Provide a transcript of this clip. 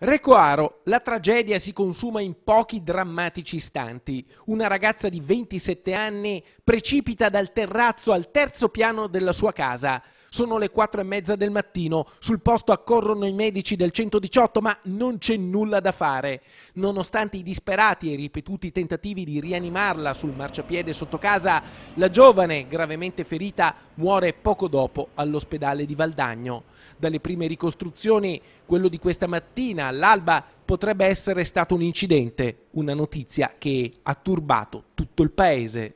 Recoaro, la tragedia si consuma in pochi drammatici istanti. Una ragazza di 27 anni precipita dal terrazzo al terzo piano della sua casa. Sono le 4 e mezza del mattino, sul posto accorrono i medici del 118 ma non c'è nulla da fare. Nonostante i disperati e ripetuti tentativi di rianimarla sul marciapiede sotto casa, la giovane, gravemente ferita, muore poco dopo all'ospedale di Valdagno. Dalle prime ricostruzioni, quello di questa mattina all'alba potrebbe essere stato un incidente, una notizia che ha turbato tutto il paese.